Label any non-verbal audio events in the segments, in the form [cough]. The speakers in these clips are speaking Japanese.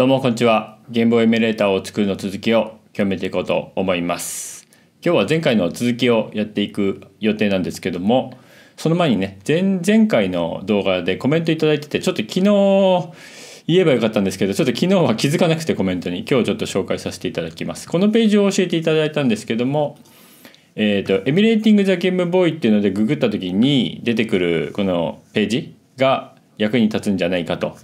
どうもこんにちは。ーイエミュレーターを作るの続きを極めていこうと思います。今日は前回の続きをやっていく予定なんですけども、その前にね、前前回の動画でコメント頂いてて、ちょっと昨日言えばよかったんですけど、ちょっと昨日は気づかなくてコメントに今日ちょっと紹介させていただきます。このページを教えていただいたんですけども、えっ、ー、と、エミュレーティング・ザ・ゲームボーイっていうのでググった時に出てくるこのページが役に立つんじゃないかと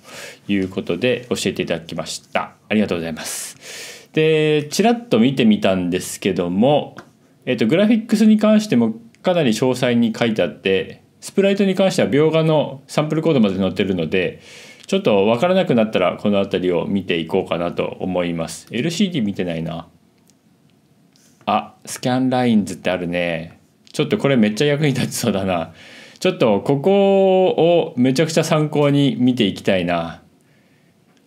いうことで教えていただきました。ありがとうございます。で、ちらっと見てみたんですけども、えっと、グラフィックスに関してもかなり詳細に書いてあって、スプライトに関しては描画のサンプルコードまで載ってるので、ちょっとわからなくなったらこの辺りを見ていこうかなと思います。LCD 見てないな。あ、スキャンラインズってあるね。ちょっとこれめっちゃ役に立ちそうだな。ちょっとここをめちゃくちゃ参考に見ていきたいな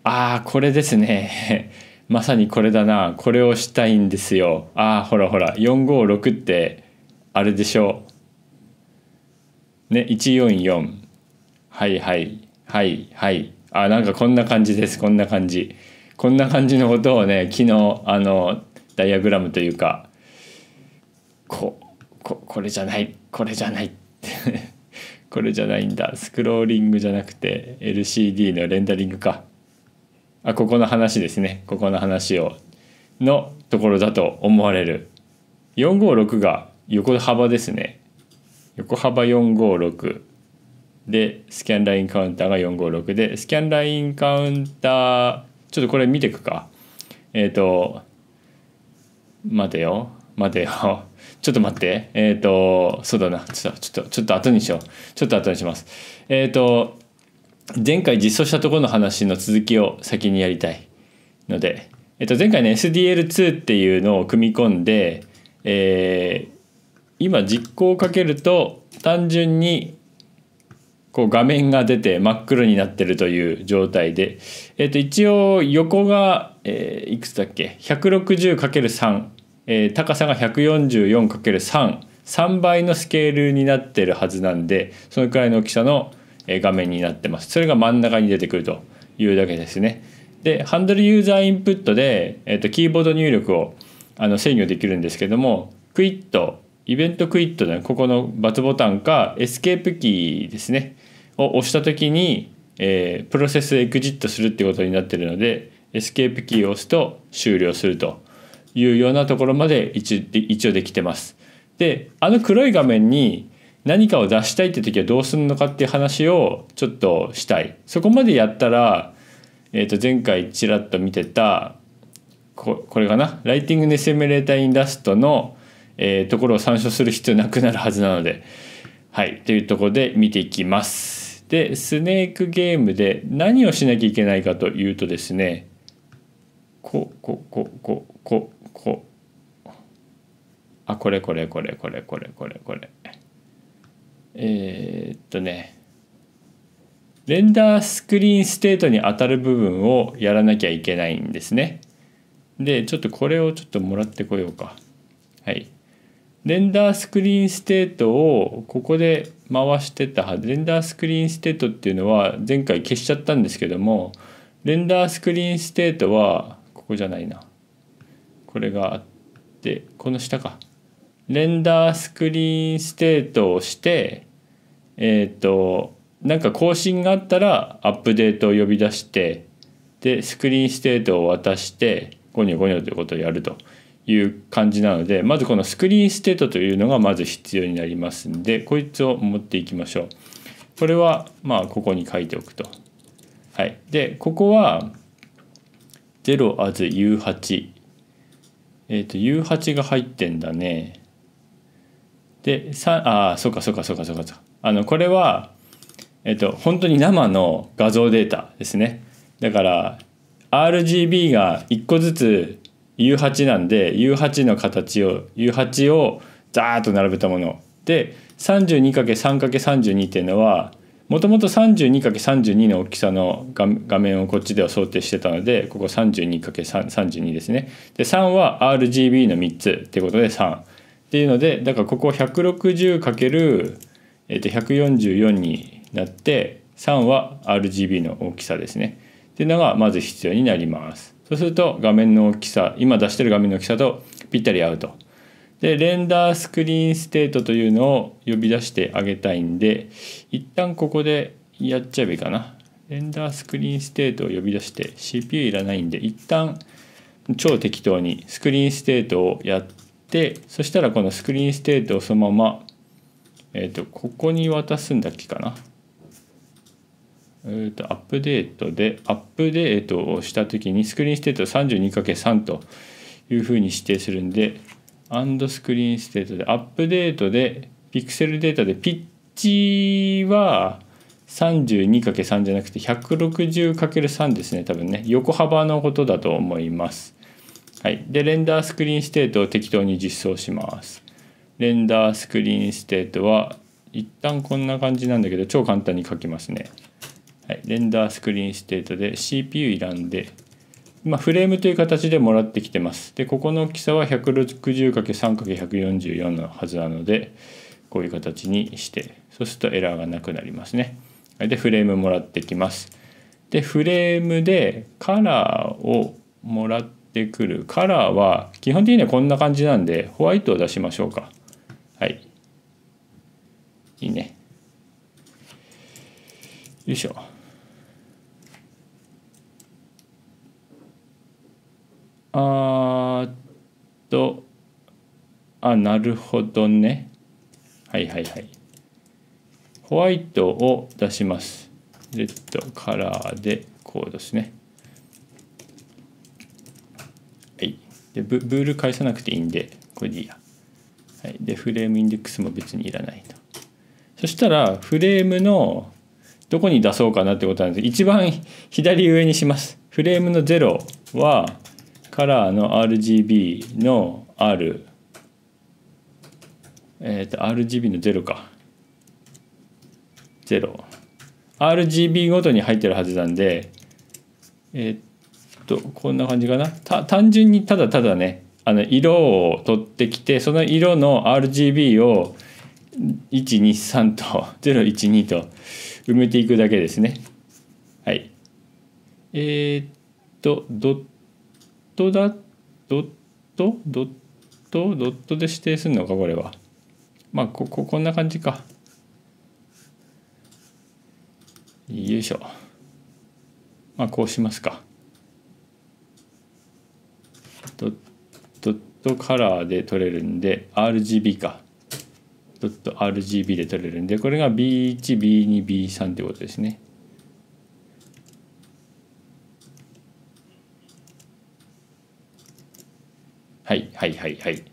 あーこれですね [laughs] まさにこれだなこれをしたいんですよああほらほら456ってあれでしょうね144はいはいはいはいあなんかこんな感じですこんな感じこんな感じのことをね昨日あのダイアグラムというかこここれじゃないこれじゃないってこれじゃないんだスクローリングじゃなくて LCD のレンダリングかあここの話ですねここの話をのところだと思われる456が横幅ですね横幅456でスキャンラインカウンターが456でスキャンラインカウンターちょっとこれ見てくかえっ、ー、と待てよ待てよちょっと待って。えっ、ー、と、そうだな。ちょっと、ちょっと、ちょっと後にしよう。ちょっと後にします。えっ、ー、と、前回実装したところの話の続きを先にやりたいので、えっ、ー、と、前回ね、SDL2 っていうのを組み込んで、えー、今実行をかけると、単純に、こう画面が出て真っ黒になってるという状態で、えっ、と、一応横が、えいくつだっけ ?160×3 えー、高さが 144×3 3倍のスケールになってるはずなんでそのくらいの大きさの画面になってますそれが真ん中に出てくるというだけですねでハンドルユーザーインプットで、えー、とキーボード入力をあの制御できるんですけどもクイッとイベントクイッとねここのバツボタンかエスケープキーですねを押した時に、えー、プロセスエグジットするってことになってるのでエスケープキーを押すと終了するというようなところまで一応できてます。であの黒い画面に何かを出したいって時はどうするのかっていう話をちょっとしたい。そこまでやったら、えー、と前回ちらっと見てたここれかなライティングネセミレーターインダストの、えー、ところを参照する必要なくなるはずなのではいというところで見ていきます。でスネークゲームで何をしなきゃいけないかというとですねこここここあこれこれこれこれこれこれこれえー、っとねレンダースクリーンステートに当たる部分をやらなきゃいけないんですねでちょっとこれをちょっともらってこようかはいレンダースクリーンステートをここで回してたはずレンダースクリーンステートっていうのは前回消しちゃったんですけどもレンダースクリーンステートはここじゃないなこれがあってこの下かレンダースクリーンステートをしてえっ、ー、となんか更新があったらアップデートを呼び出してでスクリーンステートを渡してゴニョゴニョということをやるという感じなのでまずこのスクリーンステートというのがまず必要になりますんでこいつを持っていきましょう。これはまあここに書いておくと。はい、でここは 0as u8 えっ、ー、と u8 が入ってんだね。でさあそうかそうかそうかそうかあのこれはえっと本当に生の画像データですねだから RGB が1個ずつ U8 なんで U8 の形を U8 をザーッと並べたもので 32×3×32 っていうのはもともと 32×32 の大きさの画面をこっちでは想定してたのでここ 32×32 ですねで3は RGB の3つってことで3っていうのでだからここ 160× えと144になって3は RGB の大きさですねっていうのがまず必要になりますそうすると画面の大きさ今出してる画面の大きさとぴったり合うとでレンダースクリーンステートというのを呼び出してあげたいんで一旦ここでやっちゃえばいいかなレンダースクリーンステートを呼び出して CPU いらないんで一旦超適当にスクリーンステートをやってでそしたらこのスクリーンステートをそのまま、えっ、ー、とここに渡すんだっけかな。えっとアップデートでアップデートをした時にスクリーンステート 32×3 というふうに指定するんでアンドスクリーンステートでアップデートでピクセルデータでピッチは 32×3 じゃなくて 160×3 ですね多分ね横幅のことだと思います。はい、でレンダースクリーンステートを適当に実装しますレンダースクリーンステートは一旦こんな感じなんだけど超簡単に書きますね、はい、レンダースクリーンステートで CPU いらんで、まあ、フレームという形でもらってきてますでここの大きさは 160×3×144 のはずなのでこういう形にしてそうするとエラーがなくなりますねでフレームもらってきますでフレームでカラーをもらってってくるカラーは基本的にはこんな感じなんでホワイトを出しましょうかはいいいねよいしょあーっとあなるほどねはいはいはいホワイトを出します Z カラーでこうですねでブール返さなくていいんでこれでいいや、はい、でフレームインデックスも別にいらないとそしたらフレームのどこに出そうかなってことなんです一番左上にしますフレームの0はカラーの RGB の R えっ、ー、と RGB の0か 0RGB ごとに入ってるはずなんでえっ、ー、とこんな感じかな単純にただただねあの色を取ってきてその色の RGB を123と012 [laughs] と埋めていくだけですねはいえー、っとドットだドットドットドットで指定するのかこれはまあこここんな感じかよいしょまあこうしますかとカラーで取れるんで RGB かちょっと RGB で取れるんでこれが B1B2B3 ってことですねはいはいはいはい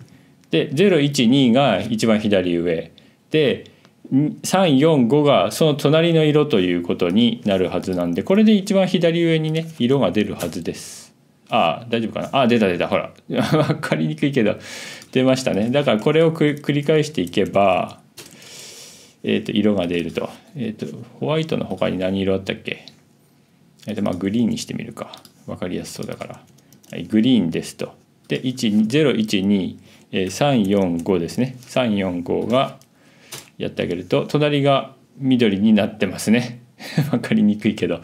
で012が一番左上で345がその隣の色ということになるはずなんでこれで一番左上にね色が出るはずですああ大丈夫かなああ出た出たほら分 [laughs] かりにくいけど出ましたねだからこれを繰り返していけばえっ、ー、と色が出ると,、えーと、ホワイトの他に何色あったっけえっ、ー、とまあグリーンにしてみるか分かりやすそうだから、はい、グリーンですとで012345ですね345がやってあげると隣が緑になってますね分 [laughs] かりにくいけど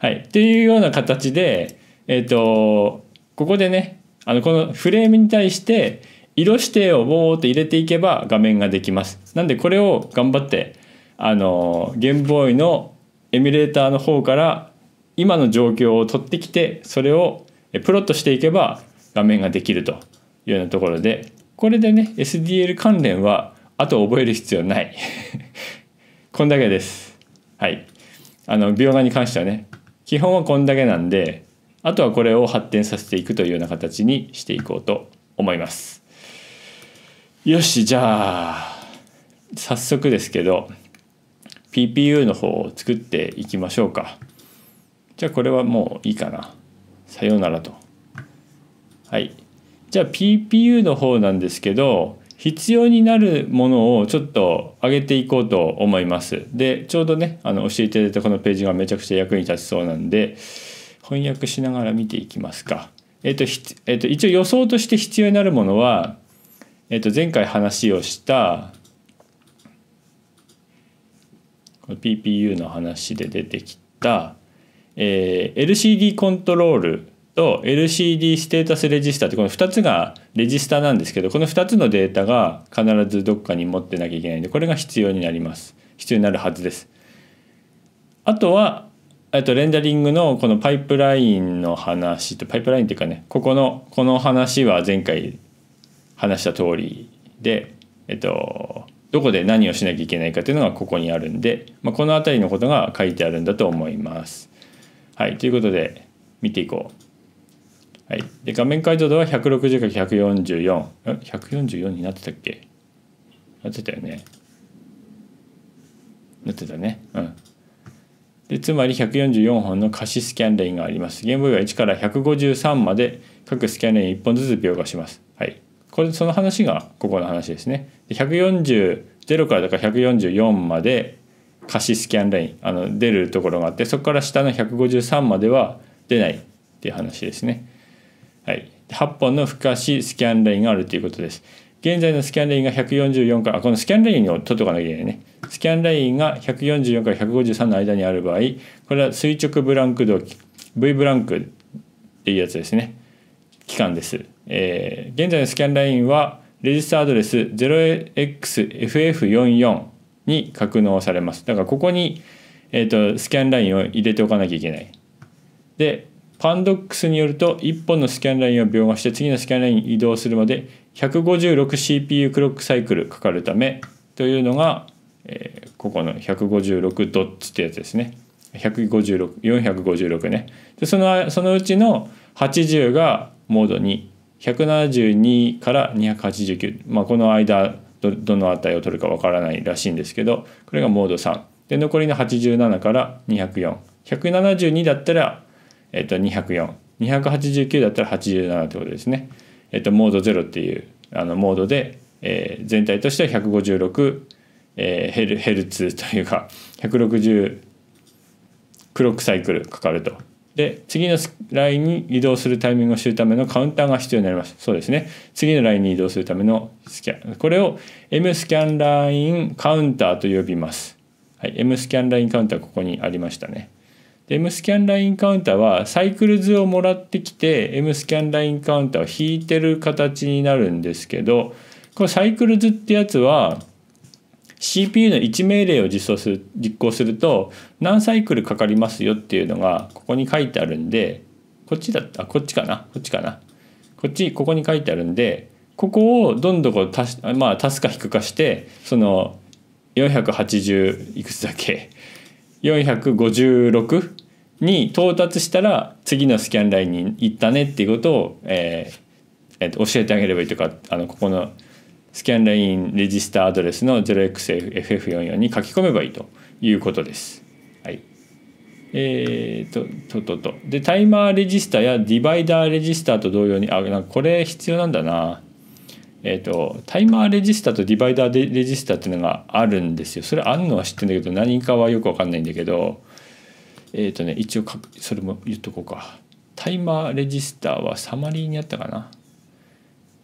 はいっていうような形でえっ、ー、とここでねあのこのフレームに対して色指定をボーって入れていけば画面ができますなんでこれを頑張ってあのゲームボーイのエミュレーターの方から今の状況を取ってきてそれをプロットしていけば画面ができるというようなところでこれでね SDL 関連はあと覚える必要ない [laughs] こんだけですはいあの描画に関してはね基本はこんだけなんであとはこれを発展させていくというような形にしていこうと思いますよしじゃあ早速ですけど PPU の方を作っていきましょうかじゃあこれはもういいかなさようならとはいじゃあ PPU の方なんですけど必要になるものをちょっと上げていこうと思いますでちょうどねあの教えていただいたこのページがめちゃくちゃ役に立ちそうなんで翻訳しながら見ていきますか。えっと、えっと、一応予想として必要になるものは、えっと、前回話をしたこの PPU の話で出てきた、えー、LCD コントロールと LCD ステータスレジスタってこの2つがレジスタなんですけどこの2つのデータが必ずどっかに持ってなきゃいけないんでこれが必要になります必要になるはずですあとはえっと、レンダリングのこのパイプラインの話とパイプラインっていうかねここのこの話は前回話した通りで、えっと、どこで何をしなきゃいけないかというのがここにあるんで、まあ、この辺りのことが書いてあるんだと思います。はい、ということで見ていこう。はい、で画面解像度は 160×144。144になってたっけなってたよね。なってたね。うん。でつまり144本の可視スキャンレインがあります。ゲームボーイは1から153まで各スキャンレイン1本ずつ描画します。はい。これその話がここの話ですね。140 0からだから144まで可視スキャンラインあの出るところがあってそこから下の153までは出ないっていう話ですね。はい、8本の不可視スキャンラインがあるということです。現在のスキャンラインが144からこのスキャンラインを取っておかなきゃいけないねスキャンラインが144から153の間にある場合これは垂直ブランク動機 V ブランクっていうやつですね期間です、えー、現在のスキャンラインはレジスタアドレス 0xff44 に格納されますだからここに、えーとスキャンラインを入れておかなきゃいけないでパンドックスによると1本のスキャンラインを描画して次のスキャンラインに移動するまで 156CPU クロックサイクルかかるためというのが、えー、ここの156ドッツってやつですね156456ねでそのそのうちの80がモード2172から289、まあ、この間どどの値を取るかわからないらしいんですけどこれがモード3で残りの87から204172だったら、えっと、204289だったら87ってことですね。えっと、モード0っていうあのモードで、えー、全体としては156、えー、ヘルヘルツというか160クロックサイクルかかると。で次のラインに移動するタイミングを知るためのカウンターが必要になります。そうですね。次のラインに移動するためのスキャン。これを M スキャンラインカウンターと呼びます。はい、M スキャンラインカウンターここにありましたね。で M スキャンラインカウンターはサイクル図をもらってきて M スキャンラインカウンターを引いてる形になるんですけどこのサイクル図ってやつは CPU の1命令を実装する実行すると何サイクルかかりますよっていうのがここに書いてあるんでこっちだったこっちかなこっちかなこっちここに書いてあるんでここをどんどん足,、まあ、足すか引くかしてその480いくつだけ456に到達したら次のスキャンラインに行ったねっていうことを、えーえー、教えてあげればいいとかあのここのスキャンラインレジスターアドレスの 0xFF44 に書き込めばいいということです。はい、えーと、とととでタイマーレジスターやディバイダーレジスターと同様にあなんかこれ必要なんだなえーと、タイマーレジスタとディバイダーレジスタっていうのがあるんですよそれあるのは知ってんだけど何かはよく分かんないんだけどえっ、ー、とね一応かそれも言っとこうかタイマーレジスタはサマリーにあったかな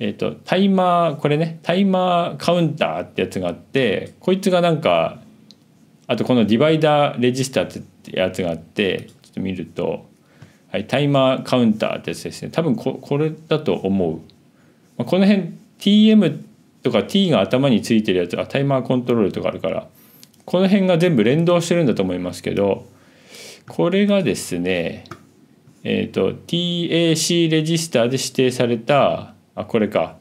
えっ、ー、とタイマーこれねタイマーカウンターってやつがあってこいつがなんかあとこのディバイダーレジスタってやつがあってちょっと見ると、はい、タイマーカウンターってやつですね多分ここれだと思う、まあ、この辺 TM とか T が頭についてるやつあタイマーコントロールとかあるからこの辺が全部連動してるんだと思いますけどこれがですねえっ、ー、と TAC レジスターで指定されたあこれか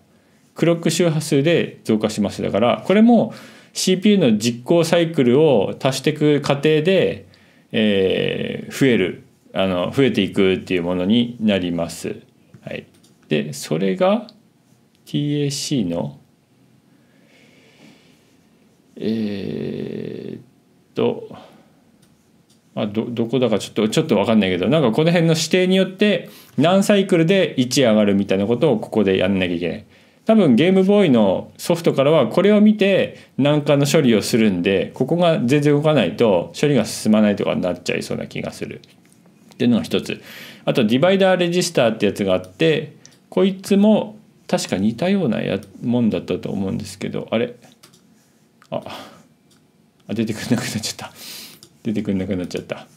クロック周波数で増加しますだからこれも CPU の実行サイクルを足していく過程で、えー、増えるあの増えていくっていうものになります。はい、でそれが TAC のえっとまあ、どどこだかちょっとちょっと分かんないけどなんかこの辺の指定によって何サイクルで1上がるみたいなことをここでやんなきゃいけない多分ゲームボーイのソフトからはこれを見て何かの処理をするんでここが全然動かないと処理が進まないとかになっちゃいそうな気がするっていうのが一つあとディバイダーレジスターってやつがあってこいつも確か似たようなやもんだったと思うんですけどあれああ出てくんなくなっちゃった出てくんなくなっちゃった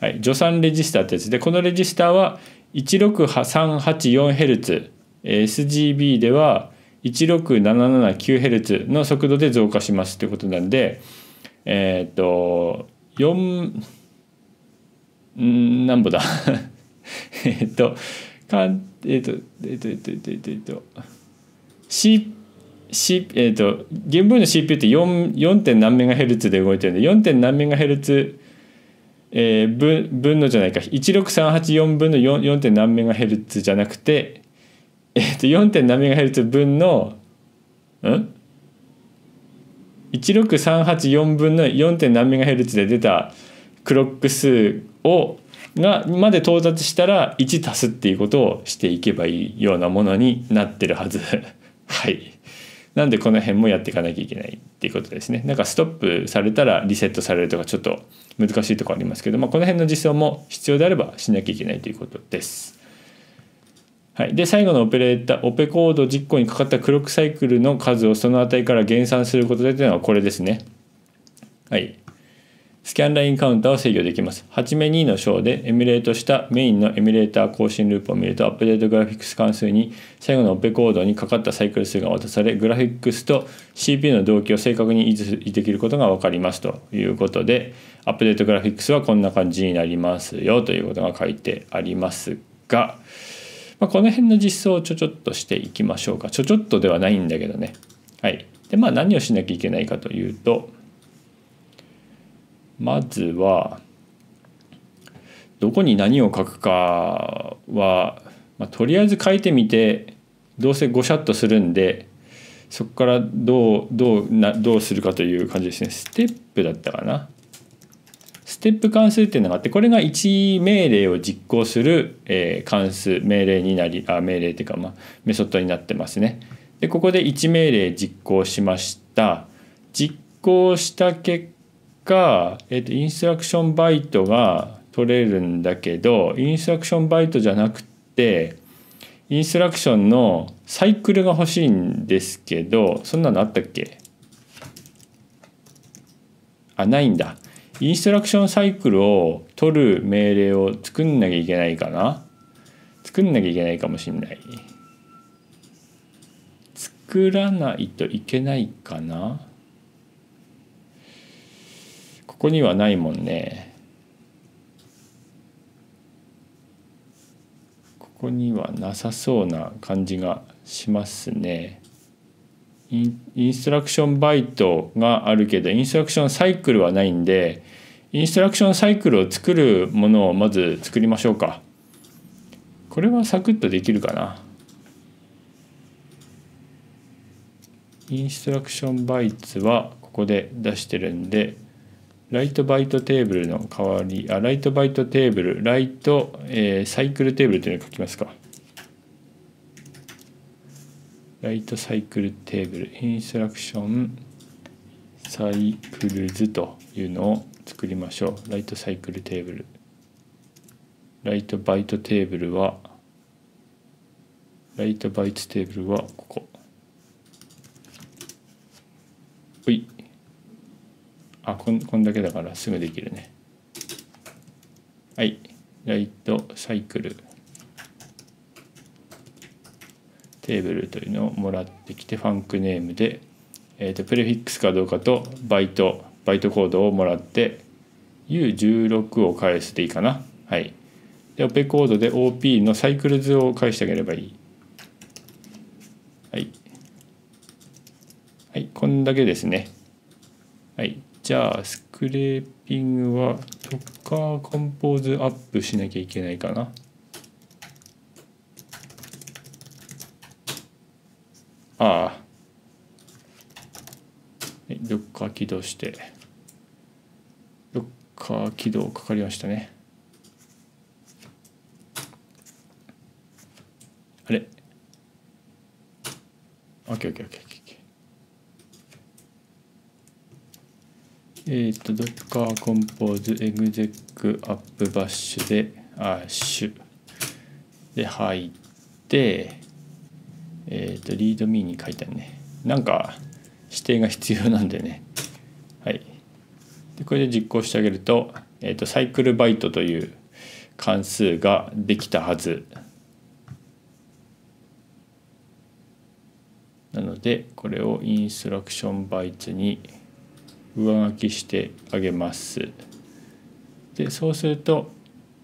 はい助産レジスターってやつでこのレジスターは 16384Hz SGB では 16779Hz の速度で増加しますってことなんでえっ、ー、と4ん何歩だ [laughs] えっとかんえっ、ー、とえっ、ー、とえっ、ー、とえっ、とえっ、とえっ、と C C えっ、と原文の CPU って4四点何メガヘルツで動いてるんで 4. 点何メガヘルツえー、分分のじゃないか16384分の 4, 4. 点何メガヘルツじゃなくて、えー、と 4. 点何メガヘルツ分のうん ?16384 分の4点何メガヘルツで出たクロック数をがまで到達したら1足すっていうことをしていけばいいようなものになってるはず [laughs] はいなんでこの辺もやっていかなきゃいけないっていうことですねなんかストップされたらリセットされるとかちょっと難しいとこありますけど、まあ、この辺の実装も必要であればしなきゃいけないということです。はい、で最後のオペレーターオペコード実行にかかったクロックサイクルの数をその値から減算することでというのはこれですね。はい、スキャンラインカウンターを制御できます。はじめ2の章でエミュレートしたメインのエミュレーター更新ループを見ると、アップデートグラフィックス関数に最後のオペコードにかかったサイクル数が渡され、グラフィックスと CPU の動機を正確に維持できることが分かりますということで、アップデートグラフィックスはこんな感じになりますよということが書いてありますが、まあ、この辺の実装をちょちょっとしていきましょうか。ちょちょっとではないんだけどね。はい。で、まあ何をしなきゃいけないかというと、まずはどこに何を書くかは、まあ、とりあえず書いてみてどうせごしゃっとするんでそこからどうどうなどうするかという感じですねステップだったかなステップ関数っていうのがあってこれが1命令を実行する、えー、関数命令になりあ命令っていうか、まあ、メソッドになってますねでここで1命令実行しました実行した結果果、えー、とインストラクションバイトが取れるんだけどインストラクションバイトじゃなくてインストラクションのサイクルが欲しいんですけどそんなのあったっけあないんだインストラクションサイクルを取る命令を作んなきゃいけないかな作んなきゃいけないかもしんない作らないといけないかなここにはないもんねここにはなさそうな感じがしますねインストラクションバイトがあるけどインストラクションサイクルはないんでインストラクションサイクルを作るものをまず作りましょうかこれはサクッとできるかなインストラクションバイツはここで出してるんでライトバイトテーブルの代わり、あ、ライトバイトテーブル、ライト、えー、サイクルテーブルというのを書きますか。ライトサイクルテーブル、インストラクション、サイクルズというのを作りましょう。ライトサイクルテーブル。ライトバイトテーブルは、ライトバイトテーブルはここ。あこんこんだけだからすぐできるねはいライトサイクルテーブルというのをもらってきてファンクネームで、えーと、プレフィックスかどうかとバイトバイトコードをもらって U16 を返すでいいかなはいでオペコードで OP のサイクル図を返してあげればいいはいはいこんだけですねはいじゃあスクレーピングはトッカーコンポーズアップしなきゃいけないかなああドッカー起動してドッカー起動かかりましたねあれ OKOKOK えっ、ー、と、Docker Compose Exec Up Bash で、あ、シュで入って、えっ、ー、と、ReadMe に書いてあるね。なんか、指定が必要なんでね。はい。で、これで実行してあげると、えっ、ー、と、サイクルバイトという関数ができたはず。なので、これをインストラクションバイトに上書きしてあげます。でそうすると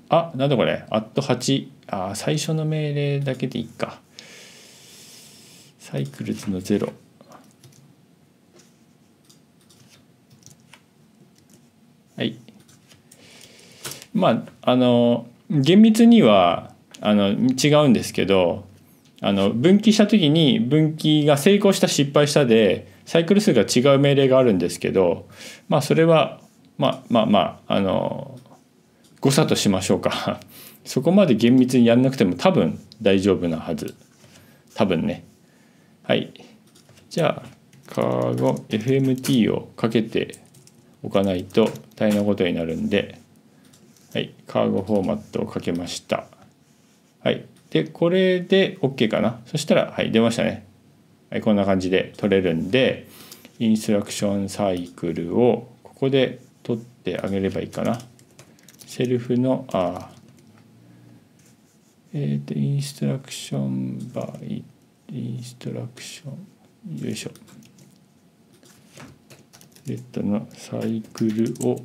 あなんだこれアット8あ最初の命令だけでいいかサイクルズの0はいまああの厳密にはあの違うんですけどあの分岐した時に分岐が成功した失敗したでサイクル数が違う命令があるんですけど、まあ、それはまあまあまああの誤差としましょうか [laughs] そこまで厳密にやんなくても多分大丈夫なはず多分ねはいじゃあカーゴ FMT をかけておかないと大変なことになるんではい、カーゴフォーマットをかけました。はい、で、これで OK かな。そしたら、はい、出ましたね。こんな感じで取れるんでインストラクションサイクルをここで取ってあげればいいかなセルフのあえっ、ー、とインストラクションバイインストラクションよいしょレッドのサイクルを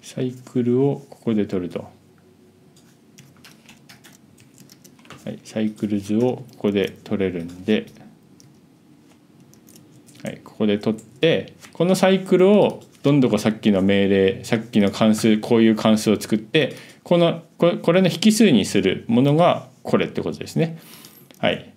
サイクルをここで取ると。はい、サイクル図をここで取れるんで、はい、ここで取ってこのサイクルをどんどこさっきの命令さっきの関数こういう関数を作ってこのこれの引数にするものがこれってことですね。はい。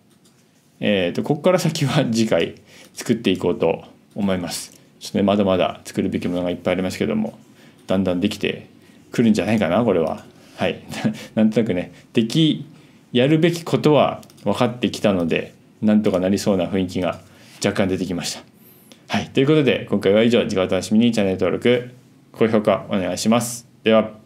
えー、とここから先は次回作っていこうと思います。ちょっとねまだまだ作るべきものがいっぱいありますけどもだんだんできてくるんじゃないかなこれは。はい。[laughs] なんとなくねできやるべきことは分かってきたのでなんとかなりそうな雰囲気が若干出てきました。はい、ということで今回は以上次回お楽しみにチャンネル登録高評価お願いします。では